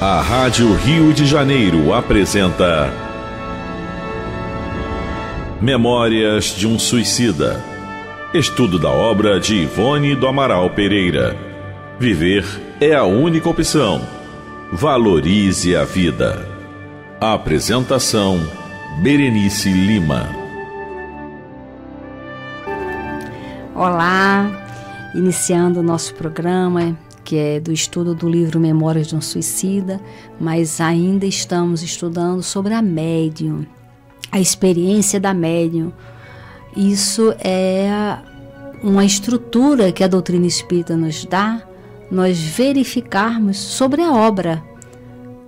A Rádio Rio de Janeiro apresenta Memórias de um Suicida. Estudo da obra de Ivone do Amaral Pereira. Viver é a única opção. Valorize a vida. Apresentação Berenice Lima. Olá, iniciando o nosso programa que é do estudo do livro Memórias de um Suicida, mas ainda estamos estudando sobre a médium, a experiência da médium. Isso é uma estrutura que a doutrina espírita nos dá, nós verificarmos sobre a obra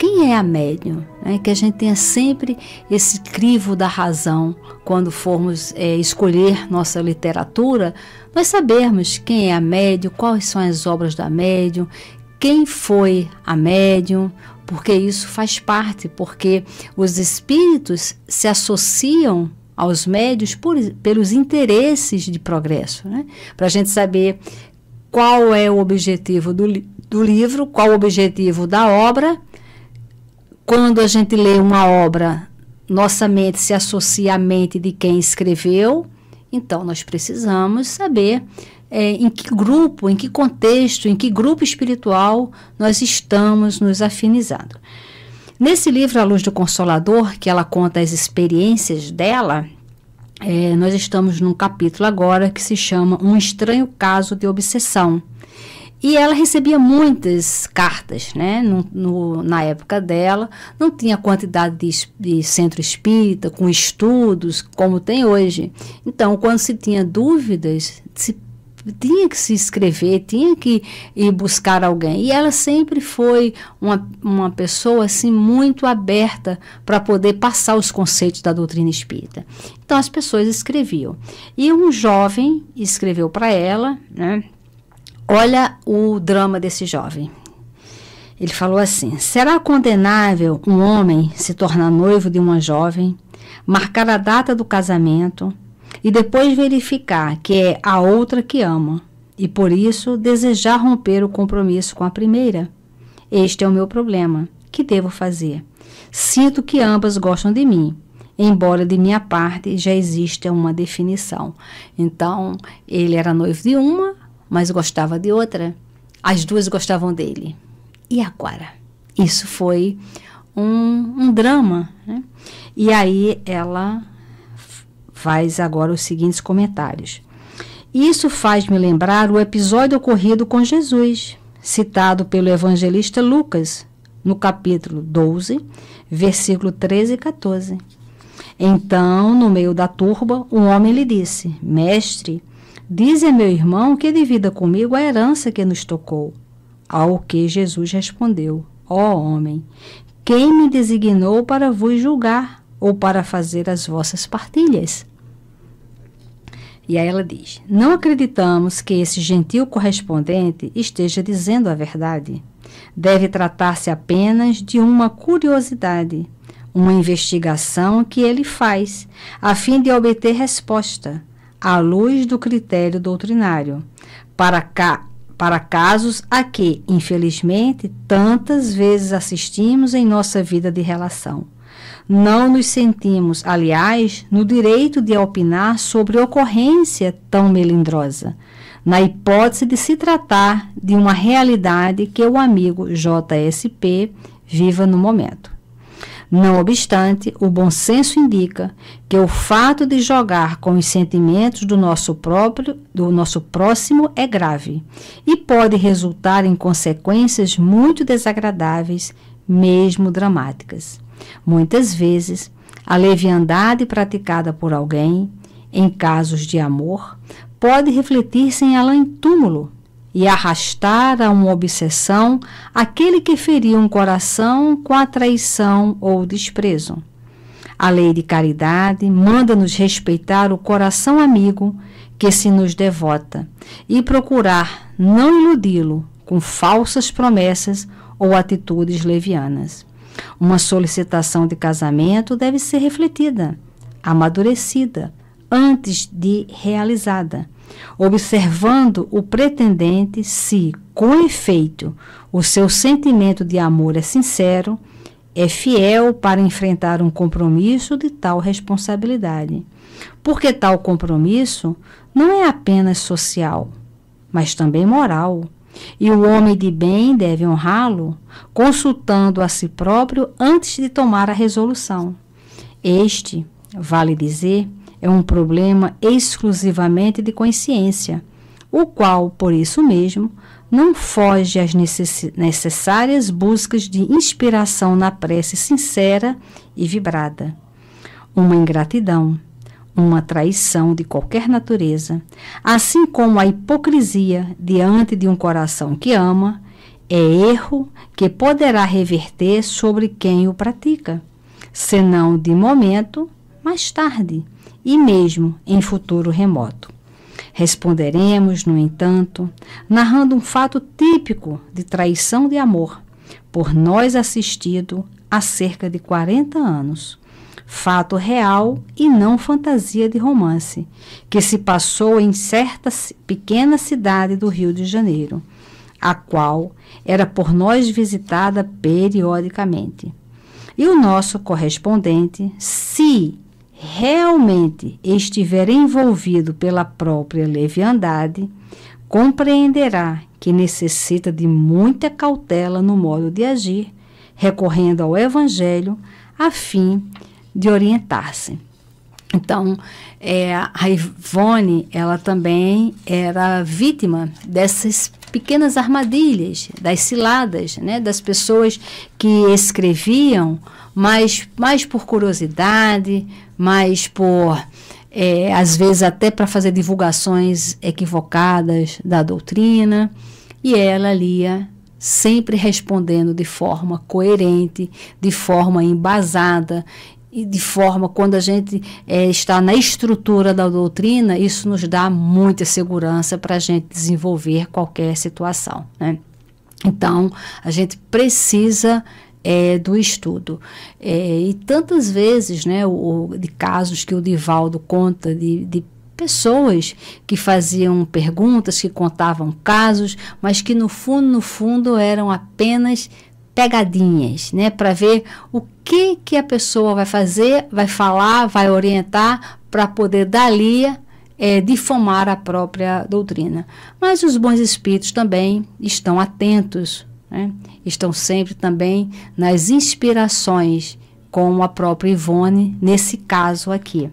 quem é a médium, né? que a gente tenha sempre esse crivo da razão quando formos é, escolher nossa literatura, nós sabermos quem é a médium, quais são as obras da médium, quem foi a médium, porque isso faz parte, porque os espíritos se associam aos médios por, pelos interesses de progresso, né? para a gente saber qual é o objetivo do, do livro, qual o objetivo da obra quando a gente lê uma obra, nossa mente se associa à mente de quem escreveu, então nós precisamos saber é, em que grupo, em que contexto, em que grupo espiritual nós estamos nos afinizando. Nesse livro, A Luz do Consolador, que ela conta as experiências dela, é, nós estamos num capítulo agora que se chama Um Estranho Caso de Obsessão. E ela recebia muitas cartas, né? No, no, na época dela, não tinha quantidade de, de, centro espírita, com estudos, como tem hoje. Então, quando se tinha dúvidas, se, tinha que se escrever, tinha que ir buscar alguém. E ela sempre foi uma, uma pessoa assim muito aberta para poder passar os conceitos da doutrina espírita. Então, as pessoas escreviam. E um jovem escreveu para ela, né? Olha o drama desse jovem. Ele falou assim: Será condenável um homem se tornar noivo de uma jovem, marcar a data do casamento e depois verificar que é a outra que ama e por isso desejar romper o compromisso com a primeira? Este é o meu problema. Que devo fazer? Sinto que ambas gostam de mim, embora de minha parte já exista uma definição. Então, ele era noivo de uma, mas gostava de outra, as duas gostavam dele. E agora? Isso foi um, um drama. Né? E aí ela faz agora os seguintes comentários. Isso faz-me lembrar o episódio ocorrido com Jesus, citado pelo evangelista Lucas, no capítulo 12, versículo 13 e 14. Então, no meio da turba, um homem lhe disse: Mestre, Dize a meu irmão que divida comigo a herança que nos tocou. Ao que Jesus respondeu: Ó oh, homem, quem me designou para vos julgar ou para fazer as vossas partilhas? E aí ela diz: Não acreditamos que esse gentil correspondente esteja dizendo a verdade. Deve tratar-se apenas de uma curiosidade, uma investigação que ele faz, a fim de obter resposta à luz do critério doutrinário, para, ca, para casos a que, infelizmente, tantas vezes assistimos em nossa vida de relação. Não nos sentimos, aliás, no direito de opinar sobre ocorrência tão melindrosa, na hipótese de se tratar de uma realidade que o amigo JSP viva no momento. Não obstante, o bom senso indica que o fato de jogar com os sentimentos do nosso próprio, do nosso próximo é grave e pode resultar em consequências muito desagradáveis, mesmo dramáticas. Muitas vezes, a leviandade praticada por alguém em casos de amor pode refletir-se em além túmulo e arrastar a uma obsessão aquele que feria um coração com a traição ou desprezo. A lei de caridade manda-nos respeitar o coração amigo que se nos devota e procurar não iludi-lo com falsas promessas ou atitudes levianas. Uma solicitação de casamento deve ser refletida, amadurecida, antes de realizada observando o pretendente se, com efeito, o seu sentimento de amor é sincero, é fiel para enfrentar um compromisso de tal responsabilidade. Porque tal compromisso não é apenas social, mas também moral. E o homem de bem deve honrá-lo, consultando a si próprio antes de tomar a resolução. Este, vale dizer, é um problema exclusivamente de consciência, o qual, por isso mesmo, não foge às necess necessárias buscas de inspiração na prece sincera e vibrada. Uma ingratidão, uma traição de qualquer natureza, assim como a hipocrisia diante de um coração que ama, é erro que poderá reverter sobre quem o pratica, senão de momento, mais tarde e mesmo em futuro remoto. Responderemos, no entanto, narrando um fato típico de traição de amor, por nós assistido há cerca de 40 anos. Fato real e não fantasia de romance, que se passou em certa pequena cidade do Rio de Janeiro, a qual era por nós visitada periodicamente. E o nosso correspondente se realmente estiver envolvido pela própria leviandade, compreenderá que necessita de muita cautela no modo de agir, recorrendo ao Evangelho a fim de orientar-se. Então, é, a Ivone, ela também era vítima dessas pequenas armadilhas, das ciladas, né, das pessoas que escreviam mas mais por curiosidade, mais por é, às vezes até para fazer divulgações equivocadas da doutrina, e ela lia sempre respondendo de forma coerente, de forma embasada e de forma quando a gente é, está na estrutura da doutrina, isso nos dá muita segurança para a gente desenvolver qualquer situação. Né? Então, a gente precisa é, do estudo. É, e tantas vezes, né, o, de casos que o Divaldo conta de, de pessoas que faziam perguntas, que contavam casos, mas que no fundo, no fundo eram apenas pegadinhas, né, para ver o que que a pessoa vai fazer, vai falar, vai orientar para poder dali é, difamar a própria doutrina. Mas os bons espíritos também estão atentos né? Estão sempre também nas inspirações, como a própria Ivone, nesse caso aqui.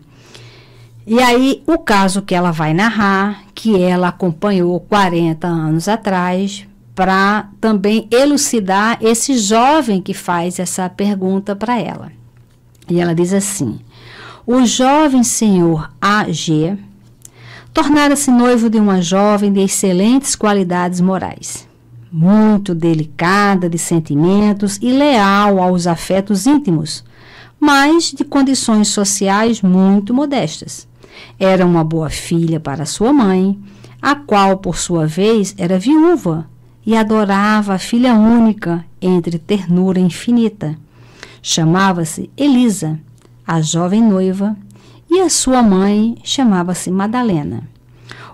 E aí, o caso que ela vai narrar, que ela acompanhou 40 anos atrás, para também elucidar esse jovem que faz essa pergunta para ela. E ela diz assim: O jovem senhor A.G. tornara-se noivo de uma jovem de excelentes qualidades morais muito delicada de sentimentos e leal aos afetos íntimos, mas de condições sociais muito modestas. Era uma boa filha para sua mãe, a qual, por sua vez, era viúva e adorava a filha única entre ternura infinita. Chamava-se Elisa, a jovem noiva, e a sua mãe chamava-se Madalena.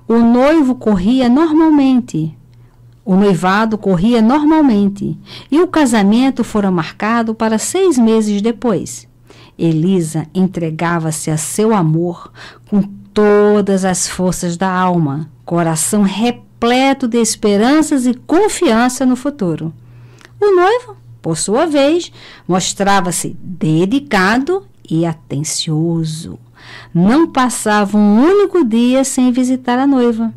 O noivo corria normalmente, o noivado corria normalmente e o casamento fora marcado para seis meses depois. Elisa entregava-se a seu amor com todas as forças da alma, coração repleto de esperanças e confiança no futuro. O noivo, por sua vez, mostrava-se dedicado e atencioso. Não passava um único dia sem visitar a noiva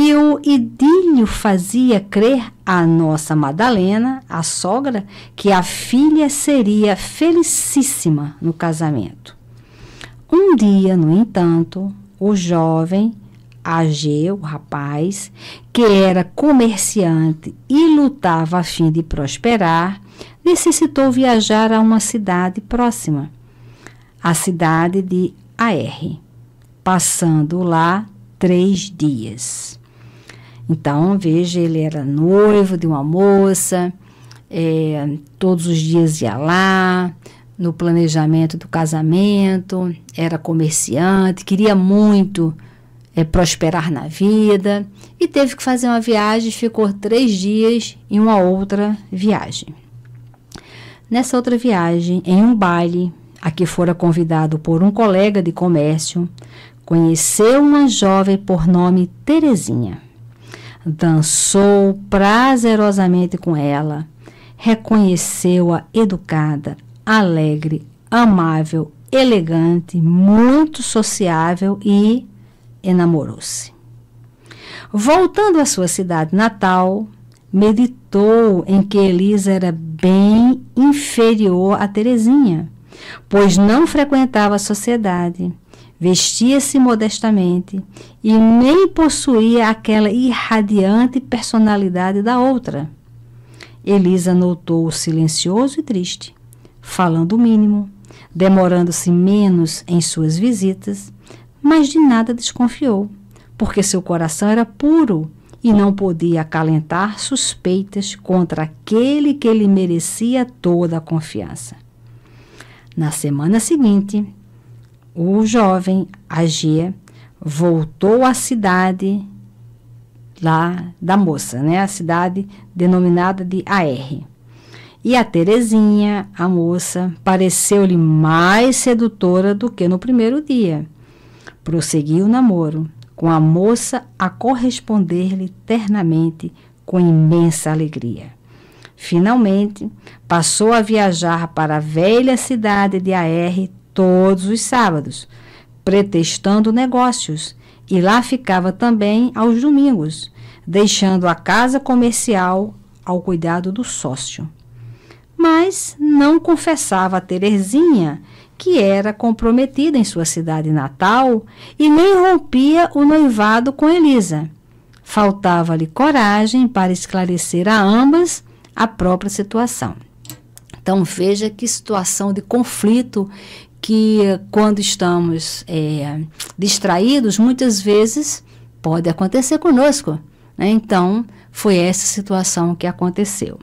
e o idílio fazia crer a nossa Madalena, a sogra, que a filha seria felicíssima no casamento. Um dia, no entanto, o jovem Ageu, o rapaz, que era comerciante e lutava a fim de prosperar, necessitou viajar a uma cidade próxima, a cidade de AR, passando lá três dias. Então, veja, ele era noivo de uma moça, é, todos os dias ia lá, no planejamento do casamento, era comerciante, queria muito é, prosperar na vida e teve que fazer uma viagem, ficou três dias em uma outra viagem. Nessa outra viagem, em um baile, a que fora convidado por um colega de comércio, conheceu uma jovem por nome Terezinha dançou prazerosamente com ela, reconheceu-a educada, alegre, amável, elegante, muito sociável e enamorou-se. Voltando à sua cidade natal, meditou em que Elisa era bem inferior a Terezinha, pois não frequentava a sociedade vestia-se modestamente e nem possuía aquela irradiante personalidade da outra. Elisa notou-o silencioso e triste, falando o mínimo, demorando-se menos em suas visitas, mas de nada desconfiou, porque seu coração era puro e não podia acalentar suspeitas contra aquele que lhe merecia toda a confiança. Na semana seguinte, o jovem agia voltou à cidade lá da moça, né? A cidade denominada de AR. E a Terezinha, a moça, pareceu-lhe mais sedutora do que no primeiro dia. Prosseguiu o namoro, com a moça a corresponder-lhe ternamente com imensa alegria. Finalmente, passou a viajar para a velha cidade de AR todos os sábados, pretextando negócios, e lá ficava também aos domingos, deixando a casa comercial ao cuidado do sócio. Mas não confessava a Terezinha que era comprometida em sua cidade natal e nem rompia o noivado com Elisa. Faltava-lhe coragem para esclarecer a ambas a própria situação. Então veja que situação de conflito que quando estamos é, distraídos, muitas vezes pode acontecer conosco. Né? Então, foi essa situação que aconteceu.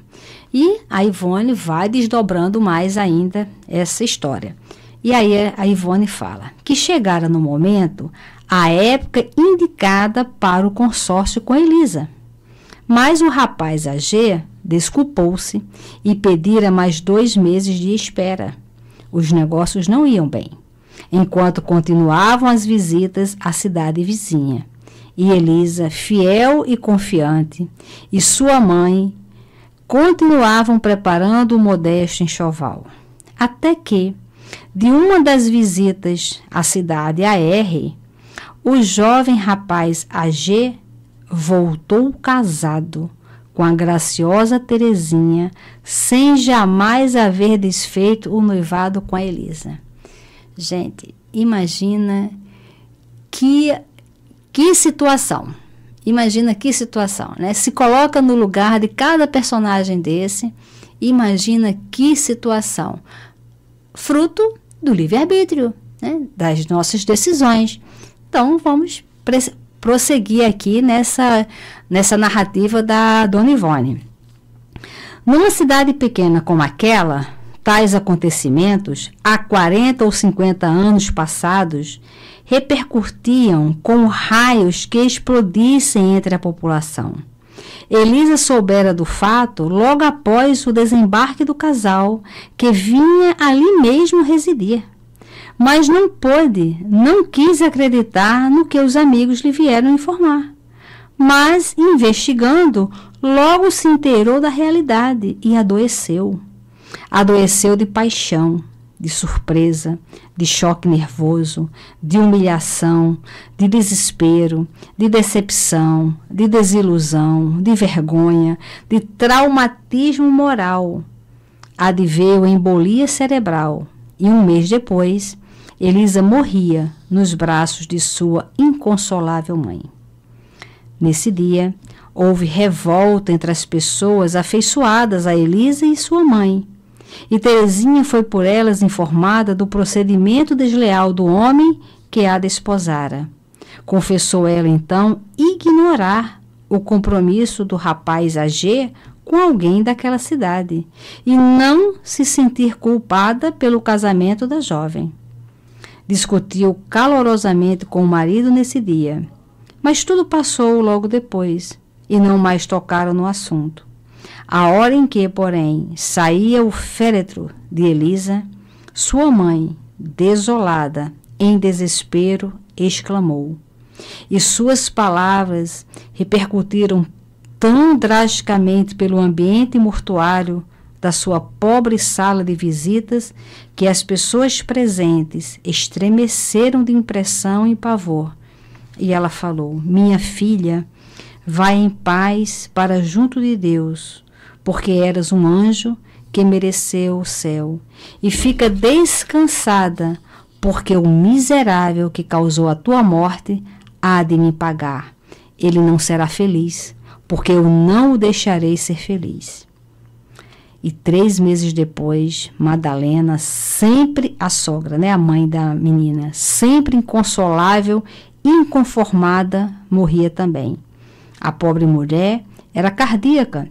E a Ivone vai desdobrando mais ainda essa história. E aí a Ivone fala que chegara no momento a época indicada para o consórcio com Elisa. Mas o rapaz AG desculpou-se e pedira mais dois meses de espera os negócios não iam bem, enquanto continuavam as visitas à cidade vizinha. E Elisa, fiel e confiante, e sua mãe continuavam preparando o modesto enxoval. Até que, de uma das visitas à cidade a R, o jovem rapaz AG voltou casado com a graciosa Terezinha, sem jamais haver desfeito o noivado com a Elisa. Gente, imagina que que situação. Imagina que situação, né? Se coloca no lugar de cada personagem desse, imagina que situação. Fruto do livre-arbítrio, né? das nossas decisões. Então, vamos prosseguir aqui nessa, nessa narrativa da Dona Ivone. Numa cidade pequena como aquela, tais acontecimentos, há 40 ou 50 anos passados, repercutiam como raios que explodissem entre a população. Elisa soubera do fato logo após o desembarque do casal, que vinha ali mesmo residir mas não pôde, não quis acreditar no que os amigos lhe vieram informar. Mas, investigando, logo se inteirou da realidade e adoeceu. Adoeceu de paixão, de surpresa, de choque nervoso, de humilhação, de desespero, de decepção, de desilusão, de vergonha, de traumatismo moral. Adveu embolia cerebral e um mês depois Elisa morria nos braços de sua inconsolável mãe. Nesse dia, houve revolta entre as pessoas afeiçoadas a Elisa e sua mãe. E Terezinha foi por elas informada do procedimento desleal do homem que a desposara. Confessou ela então ignorar o compromisso do rapaz AG com alguém daquela cidade e não se sentir culpada pelo casamento da jovem. Discutiu calorosamente com o marido nesse dia. Mas tudo passou logo depois e não mais tocaram no assunto. A hora em que, porém, saía o féretro de Elisa, sua mãe, desolada, em desespero, exclamou. E suas palavras repercutiram tão drasticamente pelo ambiente mortuário da sua pobre sala de visitas que as pessoas presentes estremeceram de impressão e pavor. E ela falou: Minha filha, vai em paz para junto de Deus, porque eras um anjo que mereceu o céu, e fica descansada, porque o miserável que causou a tua morte há de me pagar. Ele não será feliz, porque eu não o deixarei ser feliz. E três meses depois, Madalena, sempre a sogra, né, a mãe da menina, sempre inconsolável, inconformada, morria também. A pobre mulher era cardíaca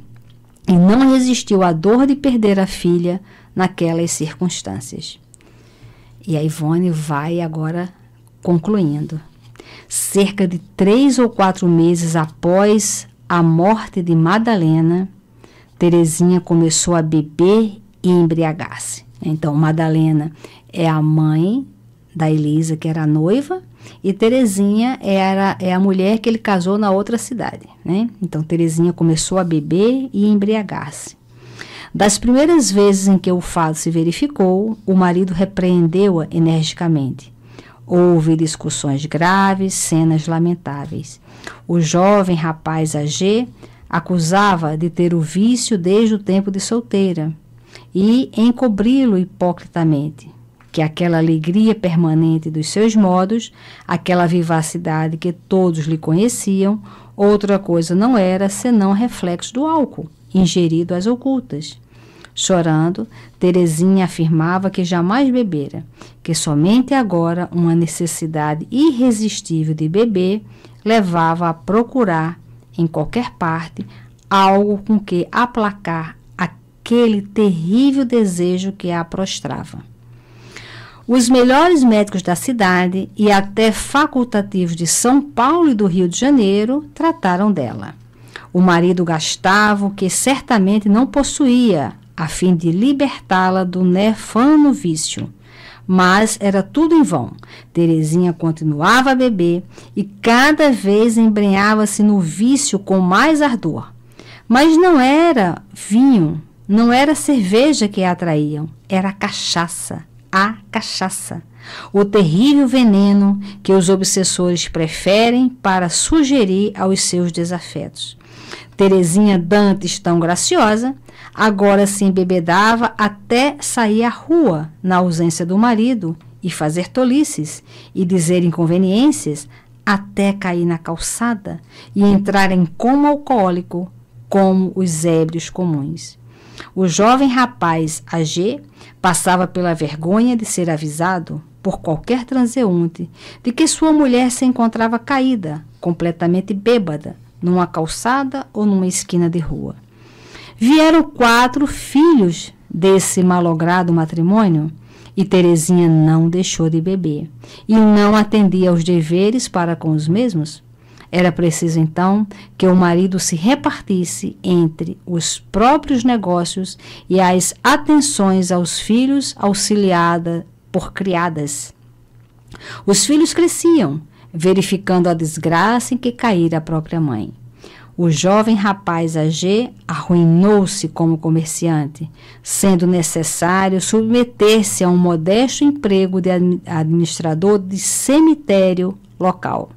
e não resistiu à dor de perder a filha naquelas circunstâncias. E a Ivone vai agora concluindo. Cerca de três ou quatro meses após a morte de Madalena, Terezinha começou a beber e embriagar-se. Então, Madalena é a mãe da Elisa, que era a noiva, e Terezinha era é a mulher que ele casou na outra cidade, né? Então Terezinha começou a beber e embriagar-se. Das primeiras vezes em que o fato se verificou, o marido repreendeu-a energicamente. Houve discussões graves, cenas lamentáveis. O jovem rapaz AG Acusava de ter o vício desde o tempo de solteira e encobri-lo hipocritamente, que aquela alegria permanente dos seus modos, aquela vivacidade que todos lhe conheciam, outra coisa não era senão reflexo do álcool, ingerido às ocultas. Chorando, Terezinha afirmava que jamais bebera, que somente agora uma necessidade irresistível de beber levava a procurar em qualquer parte, algo com que aplacar aquele terrível desejo que a prostrava. Os melhores médicos da cidade e até facultativos de São Paulo e do Rio de Janeiro trataram dela. O marido gastava o que certamente não possuía, a fim de libertá-la do nefano vício. Mas era tudo em vão. Terezinha continuava a beber e cada vez embrenhava-se no vício com mais ardor. Mas não era vinho, não era cerveja que a atraíam, era a cachaça, a cachaça. O terrível veneno que os obsessores preferem para sugerir aos seus desafetos. Terezinha dantes tão graciosa, agora se embebedava até sair à rua, na ausência do marido, e fazer tolices, e dizer inconveniências, até cair na calçada e entrar em coma alcoólico, como os ébrios comuns. O jovem rapaz AG passava pela vergonha de ser avisado por qualquer transeunte de que sua mulher se encontrava caída, completamente bêbada, numa calçada ou numa esquina de rua. Vieram quatro filhos desse malogrado matrimônio e Terezinha não deixou de beber e não atendia aos deveres para com os mesmos. Era preciso então que o marido se repartisse entre os próprios negócios e as atenções aos filhos auxiliada por criadas. Os filhos cresciam, verificando a desgraça em que caíra a própria mãe. O jovem rapaz AG arruinou-se como comerciante, sendo necessário submeter-se a um modesto emprego de administrador de cemitério local.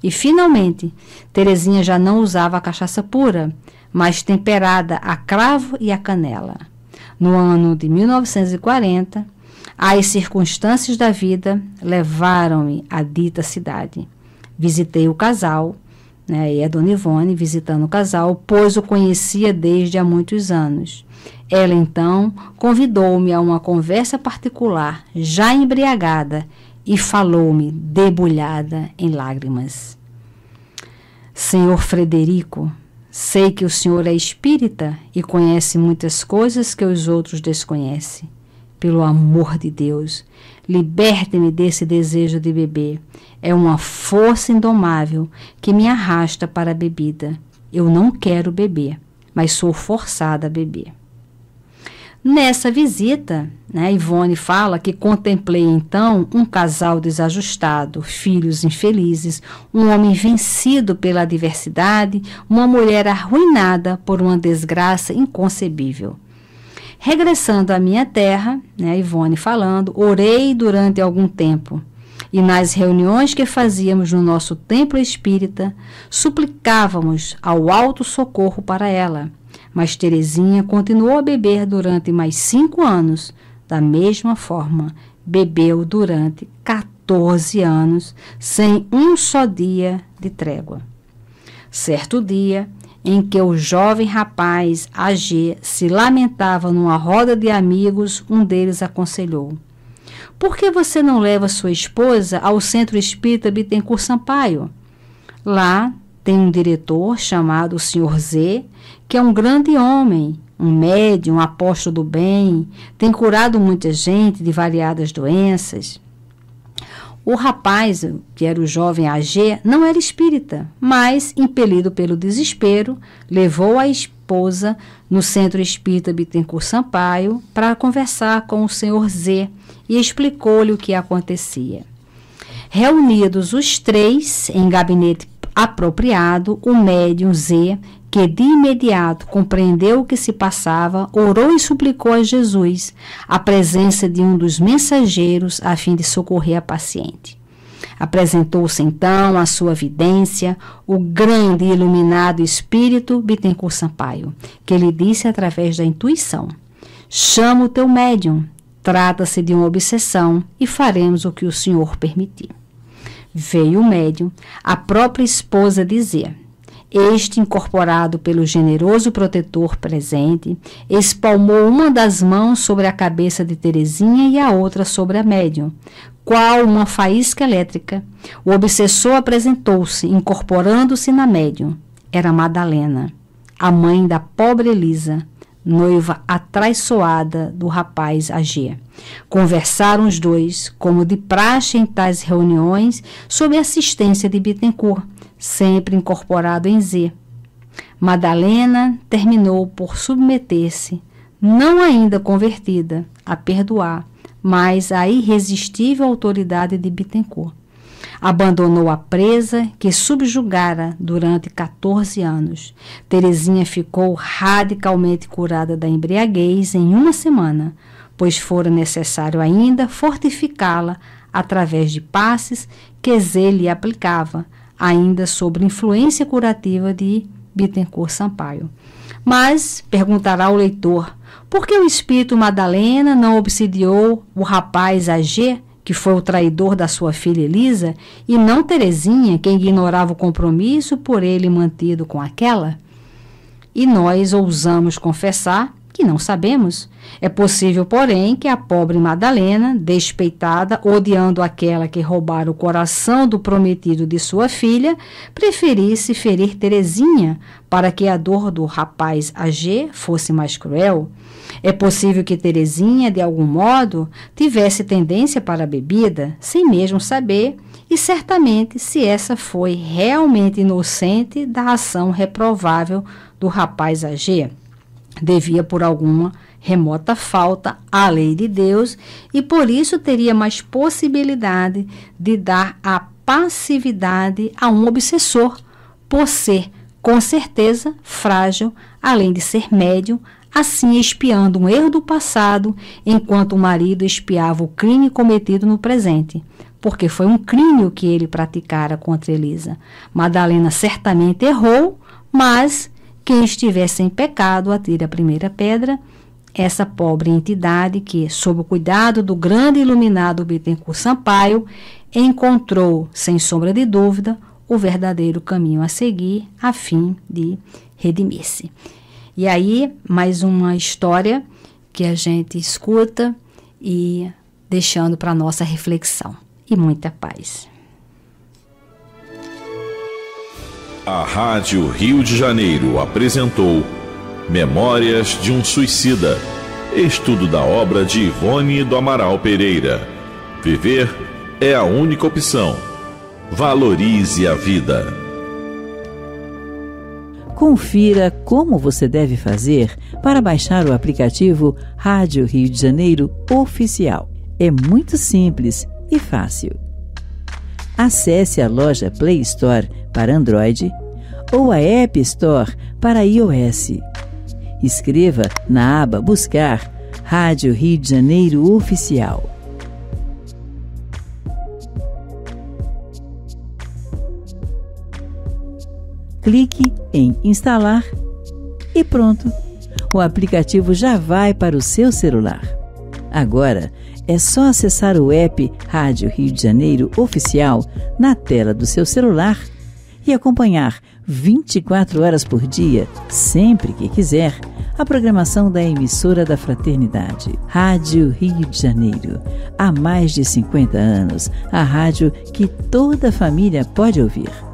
E finalmente, Terezinha já não usava a cachaça pura, mas temperada a cravo e a canela. No ano de 1940, as circunstâncias da vida levaram-me à dita cidade. Visitei o casal, né, e a Dona Ivone, visitando o casal, pois o conhecia desde há muitos anos. Ela então convidou-me a uma conversa particular, já embriagada, e falou-me debulhada em lágrimas. Senhor Frederico, sei que o senhor é espírita e conhece muitas coisas que os outros desconhecem. Pelo amor de Deus, liberte-me desse desejo de beber. É uma força indomável que me arrasta para a bebida. Eu não quero beber, mas sou forçada a beber. Nessa visita, né, Ivone fala que contemplei então um casal desajustado, filhos infelizes, um homem vencido pela adversidade, uma mulher arruinada por uma desgraça inconcebível. Regressando à minha terra, né, Ivone falando, orei durante algum tempo e nas reuniões que fazíamos no nosso templo espírita, suplicávamos ao alto socorro para ela. Mas Terezinha continuou a beber durante mais cinco anos, da mesma forma. Bebeu durante 14 anos, sem um só dia de trégua. Certo dia, em que o jovem rapaz AG se lamentava numa roda de amigos, um deles aconselhou: Por que você não leva sua esposa ao Centro Espírita Bittencourt Sampaio? Lá tem um diretor chamado Sr. Z, que é um grande homem, um médium, um apóstolo do bem, tem curado muita gente de variadas doenças. O rapaz, que era o jovem AG, não era espírita, mas, impelido pelo desespero, levou a esposa no centro espírita Bittencourt Sampaio para conversar com o senhor Z e explicou-lhe o que acontecia. Reunidos os três em gabinete apropriado, o médium Z que de imediato compreendeu o que se passava, orou e suplicou a Jesus a presença de um dos mensageiros a fim de socorrer a paciente. Apresentou-se então à sua vidência o grande e iluminado espírito Bittencourt Sampaio, que lhe disse através da intuição: Chama o teu médium, trata-se de uma obsessão e faremos o que o Senhor permitir. Veio o médium, a própria esposa dizia: este, incorporado pelo generoso protetor presente, espalmou uma das mãos sobre a cabeça de Terezinha e a outra sobre a médium, qual uma faísca elétrica. O obsessor apresentou-se, incorporando-se na médium. Era Madalena, a mãe da pobre Elisa, noiva atraiçoada do rapaz Agia. Conversaram os dois, como de praxe em tais reuniões, sobre a assistência de Bittencourt sempre incorporado em Z. Madalena terminou por submeter-se, não ainda convertida, a perdoar, mas à irresistível autoridade de Bittencourt. Abandonou a presa que subjugara durante 14 anos. Terezinha ficou radicalmente curada da embriaguez em uma semana, pois fora necessário ainda fortificá-la através de passes que Zé lhe aplicava, ainda sobre influência curativa de Bittencourt Sampaio. Mas, perguntará o leitor, por que o espírito Madalena não obsidiou o rapaz Ag, que foi o traidor da sua filha Elisa, e não Terezinha, que ignorava o compromisso por ele mantido com aquela? E nós ousamos confessar que não sabemos. É possível, porém, que a pobre Madalena, despeitada, odiando aquela que roubara o coração do prometido de sua filha, preferisse ferir Terezinha para que a dor do rapaz AG fosse mais cruel. É possível que Terezinha, de algum modo, tivesse tendência para a bebida, sem mesmo saber, e certamente se essa foi realmente inocente da ação reprovável do rapaz AG devia por alguma remota falta à lei de Deus e por isso teria mais possibilidade de dar a passividade a um obsessor, por ser, com certeza, frágil, além de ser médium, assim espiando um erro do passado, enquanto o marido espiava o crime cometido no presente. Porque foi um crime o que ele praticara contra Elisa. Madalena certamente errou, mas quem estiver sem pecado, atire a primeira pedra. Essa pobre entidade que, sob o cuidado do grande iluminado Bittencourt Sampaio, encontrou, sem sombra de dúvida, o verdadeiro caminho a seguir a fim de redimir-se. E aí, mais uma história que a gente escuta e deixando para nossa reflexão. E muita paz. A Rádio Rio de Janeiro apresentou Memórias de um Suicida. Estudo da obra de Ivone do Amaral Pereira. Viver é a única opção. Valorize a vida. Confira como você deve fazer para baixar o aplicativo Rádio Rio de Janeiro Oficial. É muito simples e fácil acesse a loja Play Store para Android ou a App Store para iOS. Escreva na aba Buscar Rádio Rio de Janeiro Oficial. Clique em Instalar e pronto! O aplicativo já vai para o seu celular. Agora, é só acessar o app Rádio Rio de Janeiro Oficial na tela do seu celular e acompanhar 24 horas por dia, sempre que quiser, a programação da emissora da Fraternidade. Rádio Rio de Janeiro. Há mais de 50 anos, a rádio que toda família pode ouvir.